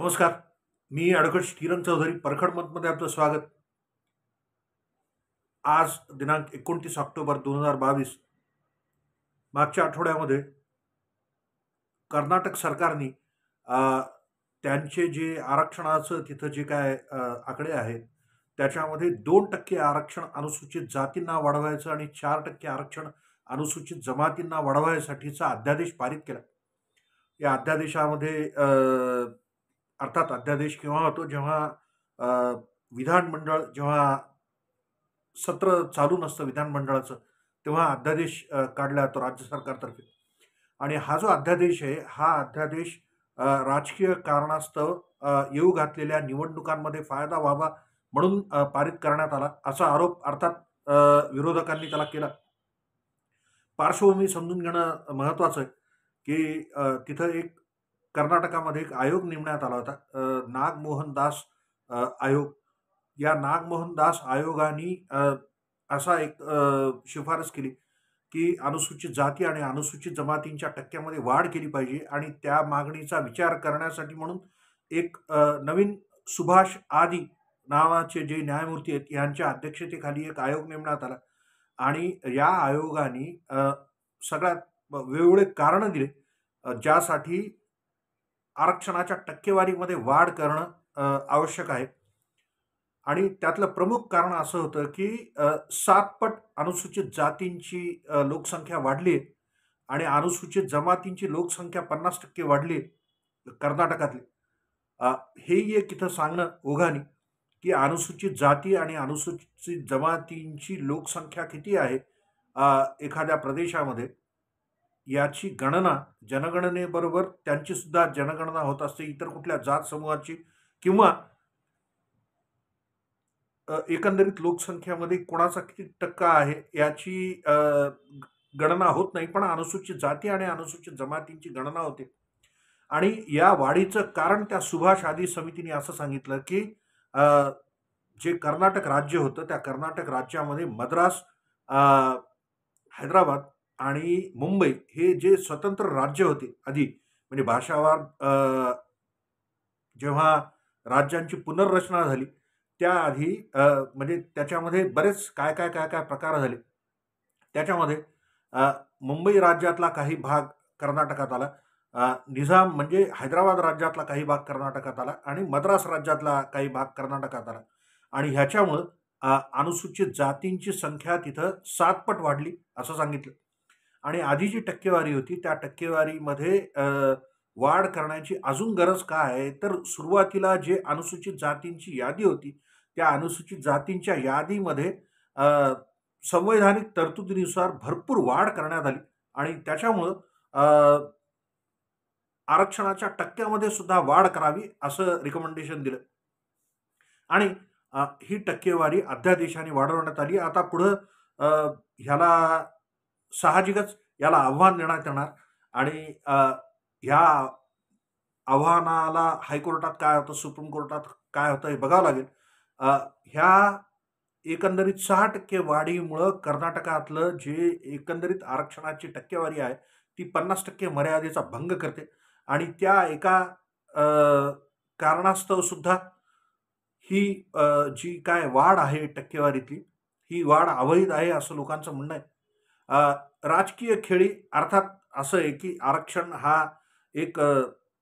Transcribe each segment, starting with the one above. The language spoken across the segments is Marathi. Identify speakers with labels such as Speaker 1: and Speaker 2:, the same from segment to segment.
Speaker 1: नमस्कार मी अडकट किरण चौधरी परखड मतमध्ये आपलं स्वागत आज दिनांक एकोणतीस ऑक्टोबर दोन हजार बावीस मागच्या आठवड्यामध्ये कर्नाटक सरकारने त्यांचे जे आरक्षणाचं तिथं जे काय आकडे आहेत त्याच्यामध्ये दोन टक्के आरक्षण अनुसूचित जातींना वाढवायचं आणि चार टक्के आरक्षण अनुसूचित जमातींना वाढवायसाठीचा अध्यादेश पारित केला या अध्यादेशामध्ये अर्थात अध्यादेश केव्हा होतो जेव्हा विधानमंडळ जेव्हा सत्र चालू नसतं विधानमंडळाचं तेव्हा अध्यादेश काढला जातो राज्य सरकारतर्फे आणि हा जो अध्यादेश आहे हा अध्यादेश राजकीय कारणास्तव येऊ घातलेल्या निवडणुकांमध्ये फायदा व्हावा म्हणून पारित करण्यात आला असा आरोप अर्थात विरोधकांनी त्याला केला पार्श्वभूमी समजून घेणं महत्त्वाचं आहे की तिथं एक कर्नाटकामध्ये एक आयोग नेमण्यात आला होता नागमोहन दास आयोग या नागमोहन दास आयोगाने असा एक शिफारस केली की अनुसूचित जाती आणि अनुसूचित जमातींच्या टक्क्यामध्ये वाढ केली पाहिजे आणि त्या मागणीचा विचार करण्यासाठी म्हणून एक नवीन सुभाष आदी नावाचे जे न्यायमूर्ती आहेत यांच्या अध्यक्षतेखाली एक आयोग नेमण्यात आला आणि या आयोगाने सगळ्यात वेगवेगळे कारण दिले ज्यासाठी आरक्षणाच्या टक्केवारीमध्ये वाढ करणं आवश्यक आहे आणि त्यातलं प्रमुख कारण असं होतं की सातपट अनुसूचित जातींची लोकसंख्या वाढली आणि अनुसूचित जमातींची लोकसंख्या पन्नास टक्के वाढली कर्नाटकातली हेही एक इथं सांगणं ओघानी की अनुसूचित जाती आणि अनुसूचित जमातींची लोकसंख्या किती आहे एखाद्या प्रदेशामध्ये याची गणना जनगणनेबरोबर त्यांचीसुद्धा जनगणना होत असते इतर कुठल्या जात समूहाची किंवा एकंदरीत लोकसंख्यामध्ये कोणाचा किती टक्का आहे याची गणना होत नाही पण अनुसूचित जाती आणि अनुसूचित जमातींची गणना होते आणि या वाढीचं कारण त्या सुभाष आदी समितीने असं सांगितलं की जे कर्नाटक राज्य होतं त्या कर्नाटक राज्यामध्ये मद्रास हैदराबाद आणि मुंबई हे जे स्वतंत्र राज्य होते आधी म्हणजे भाषावार जेव्हा राज्यांची पुनर्रचना झाली त्याआधी म्हणजे त्याच्यामध्ये बरेच काय काय काय काय प्रकार झाले त्याच्यामध्ये मुंबई राज्यातला काही भाग कर्नाटकात आला निझाम म्हणजे हैदराबाद राज्यातला काही भाग कर्नाटकात आला आणि मद्रास राज्यातला काही भाग कर्नाटकात आला आणि ह्याच्यामुळं अनुसूचित जातींची संख्या तिथं सातपट वाढली असं सांगितलं आणि आधी जी टक्केवारी होती त्या टक्केवारीमध्ये वाढ करण्याची अजून गरज काय आहे तर सुरुवातीला जे अनुसूचित जातींची यादी होती त्या अनुसूचित जातींच्या यादीमध्ये संवैधानिक तरतुदीनुसार भरपूर वाढ करण्यात आली आणि त्याच्यामुळं आरक्षणाच्या टक्क्यामध्ये सुद्धा वाढ करावी असं रिकमेंडेशन दिलं आणि ही टक्केवारी अध्यादेशाने वाढवण्यात आली आता पुढं ह्याला साहजिकच याला आव्हान देण्यात येणार आणि ह्या आव्हानाला हायकोर्टात काय होतं सुप्रीम कोर्टात काय होतं हे बघावं लागेल ह्या एकंदरीत सहा टक्के वाढीमुळं कर्नाटकातलं जे एकंदरीत आरक्षणाची टक्केवारी आहे ती पन्नास टक्के मर्यादेचा भंग करते आणि त्या एका कारणास्तव सुद्धा ही जी काय वाढ आहे टक्केवारीतली ही वाढ अवैध आहे असं लोकांचं म्हणणं आहे राजकीय खेळी अर्थात असं आहे की आरक्षण हा एक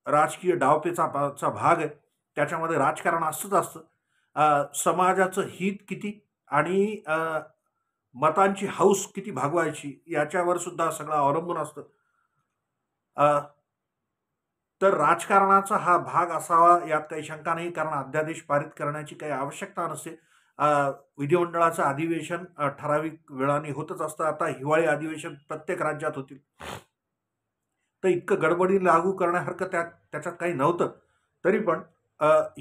Speaker 1: राजकीय डावपेचा भाग आहे त्याच्यामध्ये राजकारण असतंच असतं समाजाचं हित किती आणि मतांची हाऊस किती भागवायची याच्यावर सुद्धा सगळं अवलंबून असतं तर राजकारणाचा हा भाग असावा यात काही शंका नाही कारण अध्यादेश पारित करण्याची काही आवश्यकता नसते विधिमंडळाचं अधिवेशन ठराविक वेळाने होतच असतं आता हिवाळी अधिवेशन प्रत्येक राज्यात होतील तर इतकं गडबडी लागू करण्यासारखं त्या त्याच्यात काही नव्हतं तरी पण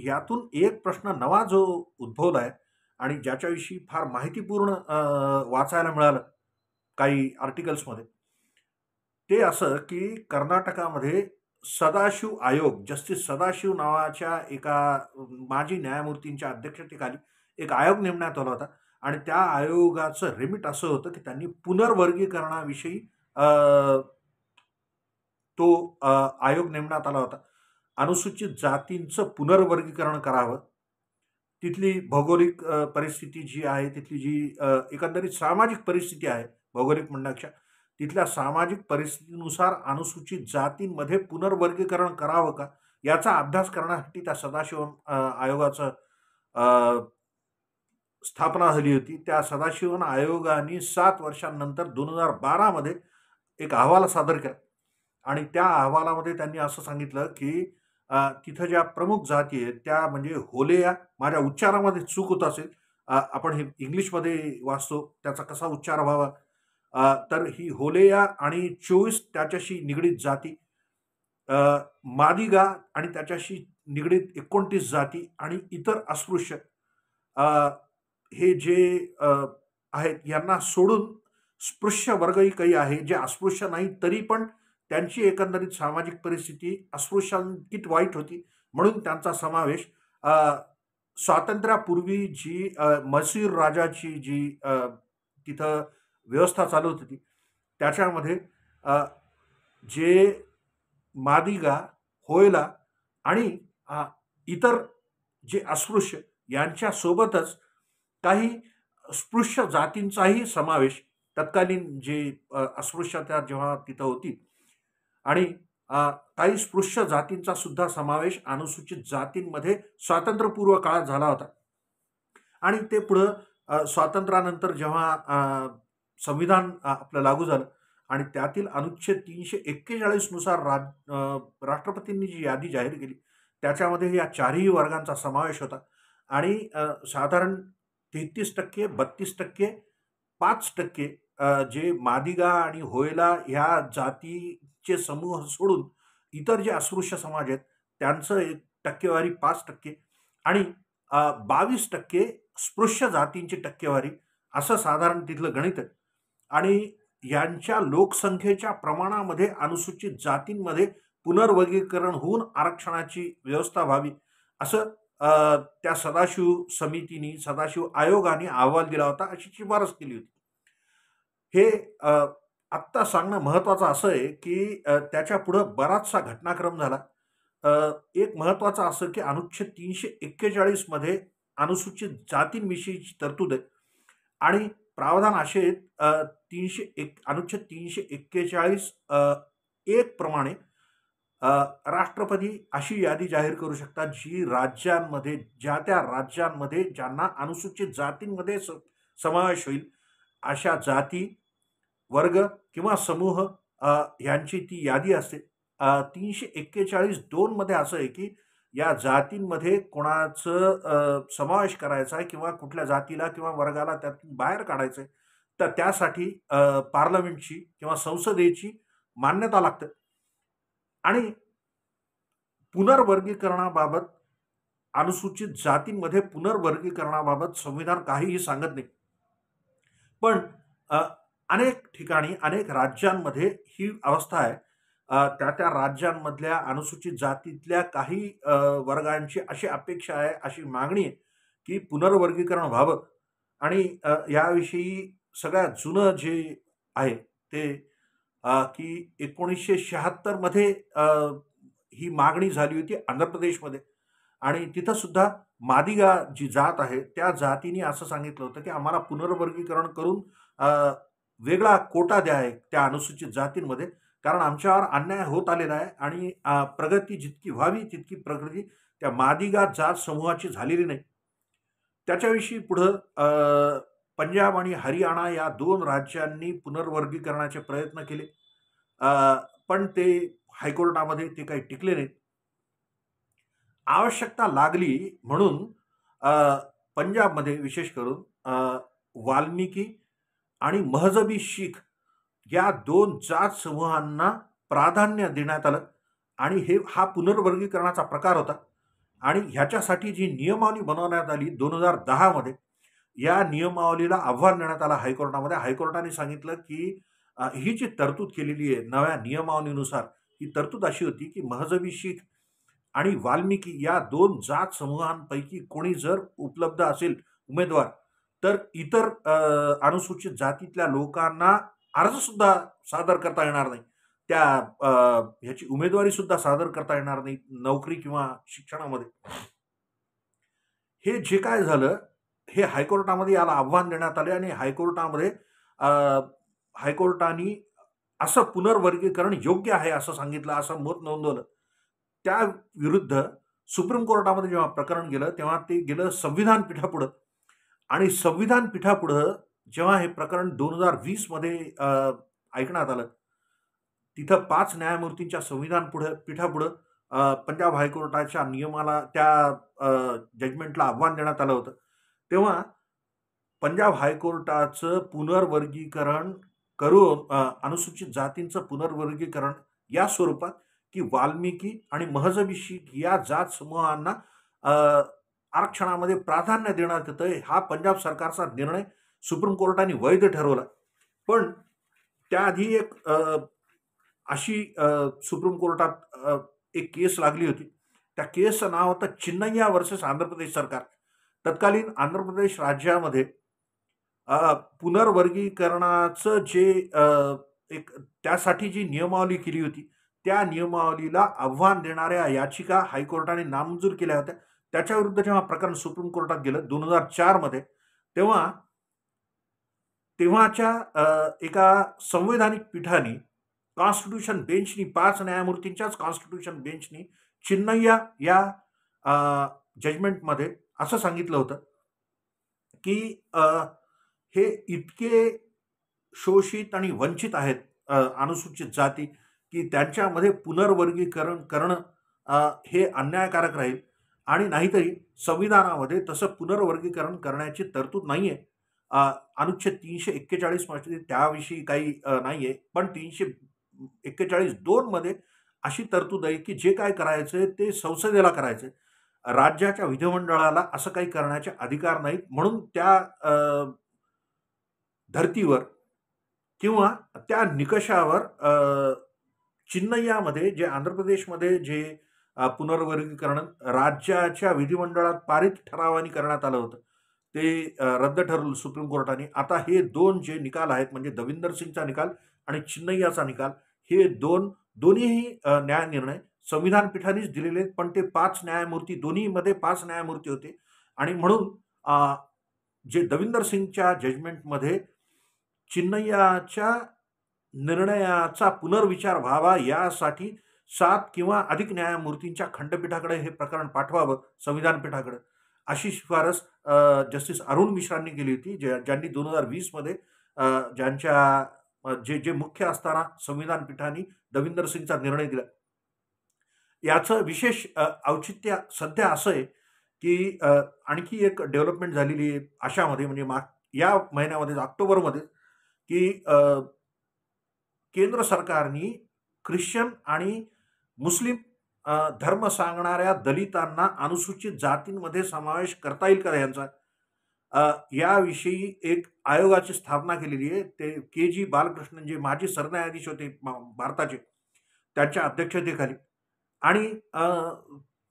Speaker 1: यातून एक प्रश्न नवा जो उद्भवला आहे आणि ज्याच्याविषयी फार माहितीपूर्ण वाचायला मिळालं काही आर्टिकल्समध्ये ते असं की कर्नाटकामध्ये सदाशिव आयोग जस्टिस सदाशिव नावाच्या एका माजी न्यायमूर्तींच्या अध्यक्षतेखाली एक आयोग नेमण्यात आला होता आणि त्या आयोगाचं रिमिट असं होतं की त्यांनी पुनर्वर्गीकरणाविषयी तो आयोग नेमण्यात आला होता अनुसूचित जातींचं पुनर्वर्गीकरण करावं तिथली भौगोलिक परिस्थिती जी आहे तिथली जी एकंदरीत सामाजिक परिस्थिती आहे भौगोलिक म्हणण्यापेक्षा तिथल्या सामाजिक परिस्थितीनुसार अनुसूचित जातींमध्ये पुनर्वर्गीकरण करावं का याचा अभ्यास करण्यासाठी त्या सदाशिव आयोगाचं स्थापना झाली होती त्या सदाशिवन आयोगाने सात वर्षांनंतर दोन हजार बारामध्ये एक अहवाल सादर केला आणि त्या अहवालामध्ये त्यांनी असं सांगितलं की तिथं ज्या प्रमुख जाती आहेत त्या म्हणजे होलेया माझ्या उच्चारामध्ये चूक होत असेल आपण हे इंग्लिशमध्ये वाचतो त्याचा कसा उच्चार व्हावा तर ही होलेया आणि चोवीस त्याच्याशी निगडीत जाती मादिगा आणि त्याच्याशी निगडीत एकोणतीस जाती आणि इतर अस्पृश्य हे जे आहेत यांना सोडून स्पृश्य वर्गही काही आहे जे अस्पृश्य नाही तरी पण त्यांची एकंदरीत सामाजिक परिस्थिती अस्पृश्यांकित वाईट होती म्हणून त्यांचा समावेश स्वातंत्र्यापूर्वी जी मसूर राजाची जी तिथं व्यवस्था चालवत होती त्याच्यामध्ये जे मादिगा होयला आणि इतर जे अस्पृश्य यांच्यासोबतच काही स्पृश्य जातींचाही समावेश तत्कालीन जे अस्पृश्यता जेव्हा तिथं होती आणि काही स्पृश्य जातींचा सुद्धा समावेश अनुसूचित जातींमध्ये स्वातंत्र्यपूर्व काळात झाला होता आणि ते पुढं स्वातंत्र्यानंतर जेव्हा संविधान आपलं लागू झालं आणि त्यातील अनुच्छेद तीनशे एक्केचाळीसनुसार राज राष्ट्रपतींनी जी यादी जाहीर केली त्याच्यामध्ये या चारही वर्गांचा समावेश होता आणि साधारण तेहतीस टक्के बत्तीस टक्के पाच टक्के जे मादिगा आणि होयला ह्या जातीचे समूह सोडून इतर जे अस्पृश्य समाज आहेत त्यांचं एक टक्केवारी पाच टक्के आणि बावीस टक्के स्पृश्य जातींची टक्केवारी असं साधारण तिथलं गणित आहे आणि यांच्या लोकसंख्येच्या प्रमाणामध्ये अनुसूचित जातींमध्ये पुनर्वर्गीकरण होऊन आरक्षणाची व्यवस्था व्हावी असं त्या सदाशिव समितीने सदाशिव आयोगाने अहवाल दिला होता अशी शिफारस केली होती हे आत्ता सांगणं महत्त्वाचं असं आहे की त्याच्या पुढं बराचसा घटनाक्रम झाला एक महत्त्वाचं असं की अनुच्छेद तीनशे एक्केचाळीसमध्ये अनुसूचित जातींविषयीची तरतूद आहे आणि प्रावधान असे तीनशे एक अनुच्छेद तीनशे एक्केचाळीस एक प्रमाणे राष्ट्रपती अशी यादी जाहीर करू शकतात जी राज्यांमध्ये ज्या त्या राज्यांमध्ये ज्यांना अनुसूचित जातींमध्ये समावेश होईल अशा जाती वर्ग किंवा समूह यांची ती यादी असते तीनशे एक्केचाळीस दोनमध्ये असं आहे की या जातींमध्ये कोणाचं समावेश करायचा आहे किंवा कुठल्या जातीला किंवा वर्गाला त्यातून बाहेर काढायचं आहे तर त्यासाठी पार्लमेंटची किंवा संसदेची मान्यता लागते आणि पुनर्वर्गीकरणाबाबत अनुसूचित जातींमध्ये पुनर्वर्गीकरणाबाबत संविधान काहीही सांगत नाही पण अनेक ठिकाणी अनेक राज्यांमध्ये ही अवस्था आहे त्या त्या राज्यांमधल्या अनुसूचित जातीतल्या काही वर्गांची अशी अपेक्षा आहे अशी मागणी आहे की पुनर्वर्गीकरण व्हावं आणि याविषयी सगळ्यात जुनं जे आहे ते की एकोणीसशे शहात्तरमध्ये ही मागणी झाली होती आंध्र प्रदेशमध्ये आणि तिथंसुद्धा मादिगा जी जात आहे त्या जातीने असं सांगितलं होतं की आम्हाला पुनर्वर्गीकरण करून वेगळा कोटा द्या आहे त्या अनुसूचित जातींमध्ये कारण आमच्यावर अन्याय होत आलेला आहे आणि प्रगती जितकी व्हावी तितकी प्रगती त्या मादिगा जात समूहाची झालेली नाही त्याच्याविषयी पुढं पंजाब आणि हरियाणा या दोन राज्यांनी पुनर्वर्गीकरणाचे प्रयत्न केले पण ते हायकोर्टामध्ये ते काही टिकले नाहीत आवश्यकता लागली म्हणून पंजाबमध्ये विशेष करून वाल्मिकी आणि महजबी शीख या दोन जात समूहांना प्राधान्य देण्यात आलं आणि हे हा पुनर्वर्गीकरणाचा प्रकार होता आणि ह्याच्यासाठी जी नियमावली बनवण्यात आली दोन हजार दहामध्ये या नियमावलीला आव्हान देण्यात आला हायकोर्टामध्ये हायकोर्टाने सांगितलं की ही जी तरतूद केलेली आहे नव्या नियमावलीनुसार ही तरतूद अशी होती की महजबी शीख आणि वाल्मिकी या दोन जात समूहांपैकी कोणी जर उपलब्ध असेल उमेदवार तर इतर अनुसूचित जातीतल्या लोकांना अर्ज सुद्धा सादर करता येणार नाही त्या ह्याची सुद्धा सादर करता येणार नाही नोकरी किंवा शिक्षणामध्ये हे जे काय झालं हे हायकोर्टामध्ये याला आव्हान देण्यात आले आणि हायकोर्टामध्ये हायकोर्टाने असं पुनर्वर्गीकरण योग्य आहे असं सांगितलं असं मत नोंदवलं त्या विरुद्ध सुप्रीम कोर्टामध्ये जेव्हा प्रकरण गेलं तेव्हा ते गेलं संविधान पीठापुढं आणि संविधान पीठापुढं जेव्हा हे प्रकरण दोन हजार वीसमध्ये ऐकण्यात आलं तिथं पाच न्यायमूर्तींच्या संविधान पुढं पीठापुढं पंजाब हायकोर्टाच्या नियमाला त्या जजमेंटला आव्हान देण्यात आलं होतं तेव्हा पंजाब हायकोर्टाचं पुनर्वर्गीकरण करून अनुसूचित जातींचं पुनर्वर्गीकरण या स्वरूपात की वाल्मिकी आणि महजबी शीख या जात समूहांना आरक्षणामध्ये प्राधान्य देण्यात येतं हा पंजाब सरकारचा निर्णय सुप्रीम कोर्टाने वैध ठरवला पण त्याआधी एक अशी सुप्रीम कोर्टात एक केस लागली होती त्या केसचं नाव होतं चिन्नय्या वर्सेस आंध्र प्रदेश सरकार तत्कालीन आंध्र प्रदेश राज्यामध्ये पुनर्वर्गीकरणाचं जे एक त्यासाठी जी नियमावली केली होती त्या नियमावलीला आव्हान देणाऱ्या याचिका हायकोर्टाने नामंजूर केल्या होत्या त्याच्याविरुद्ध जेव्हा प्रकरण सुप्रीम कोर्टात गेलं दोन हजार चारमध्ये तेव्हा तेव्हाच्या एका संवैधानिक पीठाने कॉन्स्टिट्यूशन बेंचनी पाच न्यायमूर्तींच्याच कॉन्स्टिट्यूशन बेंचनी चिन्नय्या या जजमेंटमध्ये असं सांगितलं होतं की हे इतके शोषित आणि वंचित आहेत अनुसूचित जाती की त्यांच्यामध्ये पुनर्वर्गीकरण करणं हे अन्यायकारक राहील आणि नाहीतरी संविधानामध्ये तसं पुनर्वर्गीकरण करण्याची तरतूद नाही आहे अनुच्छेद तीनशे एक्केचाळीसमध्ये त्याविषयी काही नाही आहे पण तीनशे एक्केचाळीस दोनमध्ये अशी तरतूद आहे की जे काय करायचं आहे ते संसदेला करायचं आहे राज्याच्या विधिमंडळाला असं काही करण्याचे अधिकार नाहीत म्हणून त्या धर्तीवर किंवा त्या निकषावर चिन्नय्यामध्ये जे आंध्र प्रदेशमध्ये जे पुनर्वर्गीकरण राज्याच्या विधिमंडळात पारित ठरावानी करण्यात आलं होतं ते रद्द ठरवलं सुप्रीम कोर्टाने आता हे दोन जे निकाल आहेत म्हणजे दविंदर सिंगचा निकाल आणि चिन्नय्याचा निकाल हे दोन दोन्हीही न्यायनिर्णय संविधान पीठानेच दिलेले पण ते पाच न्यायमूर्ती दोन्हीमध्ये पाच न्यायमूर्ती होते आणि म्हणून जे दविंदर सिंगच्या जजमेंटमध्ये चिन्नय्याच्या निर्णयाचा पुनर्विचार व्हावा यासाठी सात किंवा अधिक न्यायमूर्तींच्या खंडपीठाकडे हे प्रकरण पाठवावं संविधान पीठाकडे अशी शिफारस जस्टिस अरुण मिश्रांनी केली होती ज्या ज्यांनी दोन हजार वीसमध्ये ज्यांच्या जे जे मुख्य असताना संविधान पीठाने दविंदर सिंगचा निर्णय दिला याचं विशेष औचित्य सध्या असं आहे की आणखी एक डेव्हलपमेंट झालेली आहे अशामध्ये म्हणजे मा या महिन्यामध्ये ऑक्टोबरमध्ये की केंद्र सरकारनी ख्रिश्चन आणि मुस्लिम धर्म सांगणाऱ्या दलितांना अनुसूचित जातींमध्ये समावेश करता येईल का यांचा याविषयी एक आयोगाची स्थापना केलेली आहे ते के जी बालकृष्णन जे माजी सरन्यायाधीश होते भारताचे त्यांच्या अध्यक्षतेखाली आणि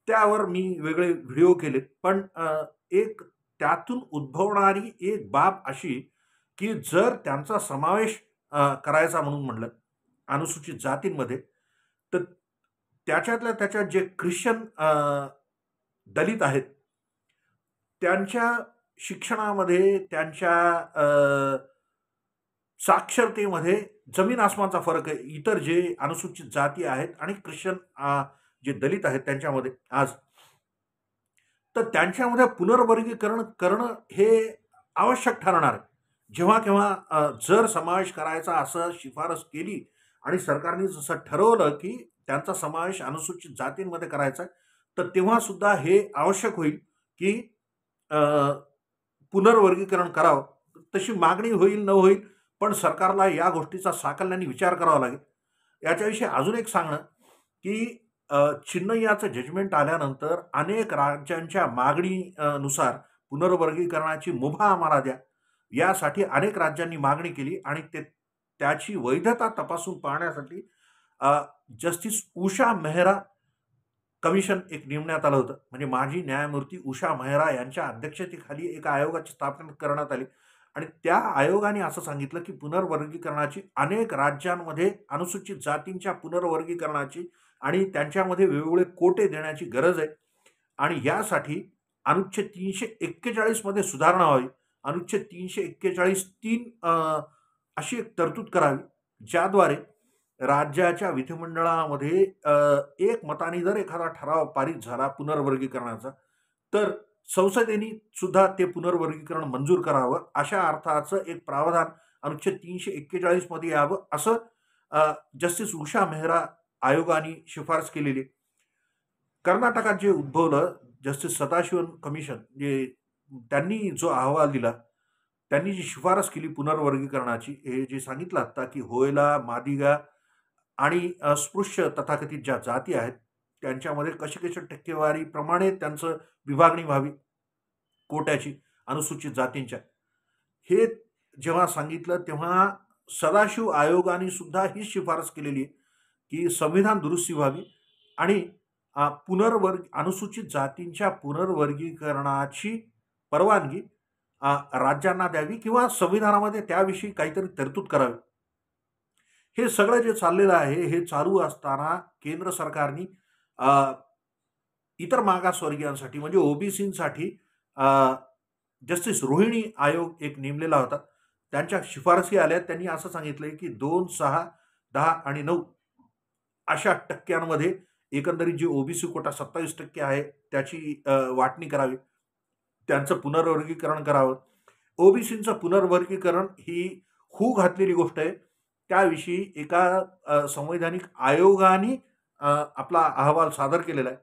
Speaker 1: त्यावर मी वेगळे व्हिडिओ केले पण एक त्यातून उद्भवणारी एक बाब अशी की जर त्यांचा समावेश करायचा म्हणून म्हणलं अनुसूचित जातींमध्ये तर त्याच्यातल्या त्याच्यात जे ख्रिश्चन दलित आहेत त्यांच्या शिक्षणामध्ये त्यांच्या साक्षरतेमध्ये जमीन आसमानचा फरक आहे इतर जे अनुसूचित जाती आहेत आणि ख्रिश्चन जे दलित आहेत त्यांच्यामध्ये आज तर त्यांच्यामध्ये पुनर्वर्गीकरण करणं हे आवश्यक ठरणार जेव्हा केव्हा जर समावेश करायचा असं शिफारस केली आणि सरकारने जसं ठरवलं की त्यांचा समावेश अनुसूचित जातींमध्ये करायचा आहे तर तेव्हा सुद्धा हे आवश्यक होईल की पुनर्वर्गीकरण करावं तशी मागणी होईल न होईल पण सरकारला या गोष्टीचा साकल्याने विचार करावा लागेल याच्याविषयी अजून एक सांगणं की चिन्नय्याचं जजमेंट आल्यानंतर अनेक राज्यांच्या मागणीनुसार पुनर्वर्गीकरणाची मुभा आम्हाला द्या यासाठी अनेक राज्यांनी मागणी केली आणि ते त्याची वैधता तपासून पाहण्यासाठी जस्टिस उषा मेहरा कमिशन एक नेमण्यात आलं होतं म्हणजे माजी न्यायमूर्ती उषा मेहरा यांच्या अध्यक्षतेखाली एका आयोगाची स्थापना करण्यात आली आणि त्या आयोगाने असं सांगितलं की पुनर्वर्गीकरणाची अनेक राज्यांमध्ये अनुसूचित जातींच्या पुनर्वर्गीकरणाची आणि त्यांच्यामध्ये वेगवेगळे कोटे देण्याची गरज आहे आणि यासाठी अनुच्छेद तीनशे एक्केचाळीसमध्ये सुधारणा व्हावी अनुच्छेद तीनशे एक्केचाळीस तीन अशी एक तरतूद करावी ज्याद्वारे राज्याच्या विधिमंडळामध्ये एक मताने जर एखादा ठराव पारित झाला पुनर्वर्गीकरणाचा तर संसदेने सुद्धा ते पुनर्वर्गीकरण मंजूर करावं अशा अर्थाचं एक प्रावधान अनुच्छेद तीनशे एक्केचाळीसमध्ये यावं असं जस्टिस उषा मेहरा आयोगाने शिफारस केलेली कर्नाटकात जे उद्भवलं जस्टिस सदाशिवन कमिशन जे त्यांनी जो अहवाल दिला त्यांनी जी शिफारस केली पुनर्वर्गीकरणाची हे जे सांगितलं आता की होयला मादिगा आणि अस्पृश्य तथाकथित ज्या जाती आहेत त्यांच्यामध्ये कशी कशा टक्केवारीप्रमाणे त्यांचं विभागणी व्हावी कोट्याची अनुसूचित जातींच्या हे जेव्हा सांगितलं तेव्हा सदाशिव आयोगाने सुद्धा ही शिफारस केलेली आहे की संविधान दुरुस्ती व्हावी आणि पुनर्वर्ग अनुसूचित जातींच्या पुनर्वर्गीकरणाची परवानगी राज्यांना द्यावी किंवा संविधानामध्ये त्याविषयी काहीतरी तरतूद करावी हे सगळं जे चाललेलं आहे हे चालू असताना केंद्र सरकारनी इतर मागासवर्गीयांसाठी म्हणजे ओबीसीसाठी जस्टिस रोहिणी आयोग एक नेमलेला होता त्यांच्या शिफारसी आल्या त्यांनी असं सांगितलं की दोन सहा दहा आणि नऊ अशा टक्क्यांमध्ये एकंदरीत जी ओबीसी कोटा सत्तावीस टक्के आहे त्याची वाटणी करावी त्यांचं पुनर्वर्गीकरण करावं ओबीसींचं पुनर्वर्गीकरण ही हू घातलेली गोष्ट आहे त्याविषयी एका संवैधानिक आयोगाने आपला अहवाल सादर केलेला आहे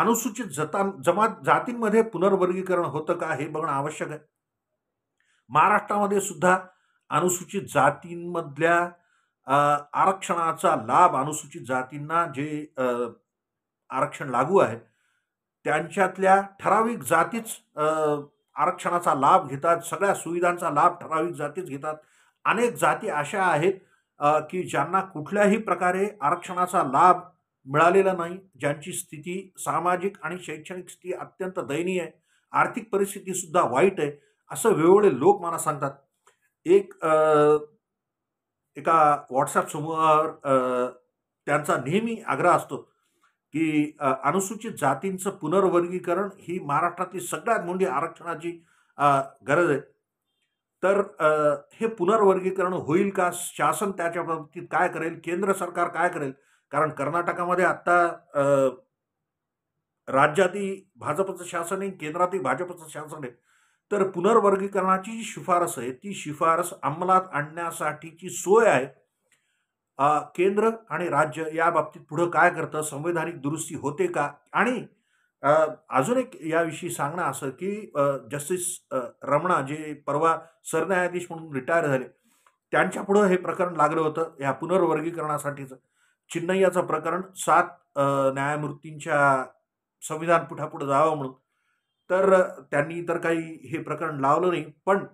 Speaker 1: अनुसूचित जतां जमात जातींमध्ये पुनर्वर्गीकरण होतं का हे बघणं आवश्यक आहे महाराष्ट्रामध्ये सुद्धा अनुसूचित जातींमधल्या आरक्षणाचा लाभ अनुसूचित जातींना जे आरक्षण लागू आहे त्यांच्यातल्या ठराविक जातीच आरक्षणाचा लाभ घेतात सगळ्या सुविधांचा लाभ ठराविक जातीच घेतात अनेक जाती अशा आहेत की ज्यांना कुठल्याही प्रकारे आरक्षणाचा लाभ मिळालेला नाही ज्यांची स्थिती सामाजिक आणि शैक्षणिक स्थिती अत्यंत दयनीय आहे आर्थिक परिस्थितीसुद्धा वाईट आहे असं वेगवेगळे लोक मला सांगतात एक एका व्हॉट्सॲप समूहावर त्यांचा नेहमी आग्रह असतो की अनुसूचित जातींचं पुनर्वर्गीकरण ही महाराष्ट्रातली सगळ्यात मोठी आरक्षणाची गरज आहे तर हे पुनर्वर्गीकरण होईल का शासन त्याच्या बाबतीत काय करेल केंद्र सरकार काय करेल कारण कर्नाटकामध्ये आत्ता राज्यातही भाजपचं शासन आहे केंद्रातही भाजपचं शासन आहे तर पुनर्वर्गीकरणाची जी शिफारस आहे ती शिफारस अंमलात आणण्यासाठीची सोय आहे केंद्र आणि राज्य या बाबतीत पुढं काय करतं संवैधानिक दुरुस्ती होते का आणि अजून एक याविषयी सांगणं असं की जस्टिस रमणा जे परवा सरन्यायाधीश म्हणून रिटायर झाले त्यांच्या पुढं हे प्रकरण लागलं होतं ह्या पुनर्वर्गीकरणासाठीचं चिन्नय्याचं प्रकरण सात न्यायमूर्तींच्या संविधान पीठापुढं जावं म्हणून तर त्यांनी तर काही हे प्रकरण लावलं नाही पण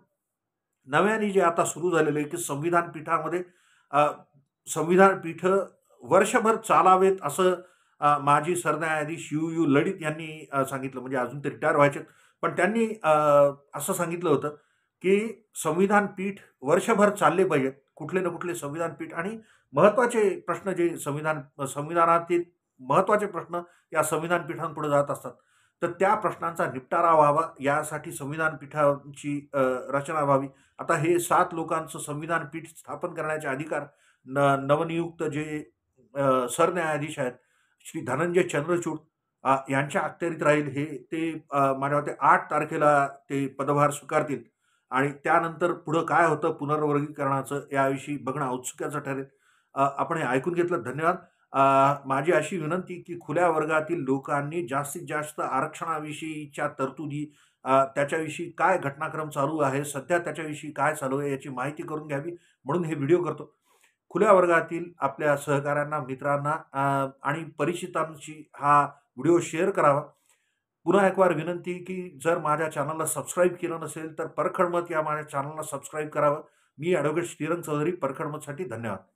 Speaker 1: नव्याने जे आता सुरू झालेले आहे की संविधान पीठामध्ये संविधान पीठ वर्षभर चालावेत असं माजी सरन्यायाधीश यू यू लडित यांनी सांगितलं म्हणजे अजून ते रिटायर व्हायचे पण त्यांनी असं सांगितलं होतं की संविधान पीठ वर्षभर चालले पाहिजेत कुठले ना कुठले संविधान पीठ आणि महत्त्वाचे प्रश्न जे संविधान संविधानातील महत्त्वाचे प्रश्न या संविधान पीठांपुढे जात असतात तर त्या प्रश्नांचा निपटारा व्हावा यासाठी संविधान पीठाची रचना व्हावी आता हे सात लोकांचं संविधान पीठ स्थापन करण्याचे अधिकार न नवनियुक्त जे सरन्यायाधीश आहेत श्री धनंजय चंद्रचूड यांच्या अखत्यारीत राहील हे ते माझ्या वाटते आठ तारखेला ते पदभार स्वीकारतील आणि त्यानंतर पुढं काय होतं पुनर्वर्गीकरणाचं याविषयी बघणं औत्सुक्याचं ठरेल आपण हे ऐकून घेतलं धन्यवाद माझी अशी विनंती की खुल्या वर्गातील लोकांनी जास्तीत जास्त आरक्षणाविषयीच्या तरतुदी त्याच्याविषयी काय घटनाक्रम चालू आहे सध्या त्याच्याविषयी काय चालू आहे याची माहिती करून घ्यावी म्हणून हे व्हिडिओ करतो खुल्या वर्गातील आपल्या सहकाऱ्यांना मित्रांना आणि परिचितांशी हा व्हिडिओ शेअर करावा पुन्हा एकवार विनंती की जर माझ्या चॅनलला सबस्क्राईब केलं नसेल तर परखडमत या माझ्या चॅनलला सबस्क्राईब करावं मी ॲडव्होकेट श्रीरंग चौधरी परखडमतसाठी धन्यवाद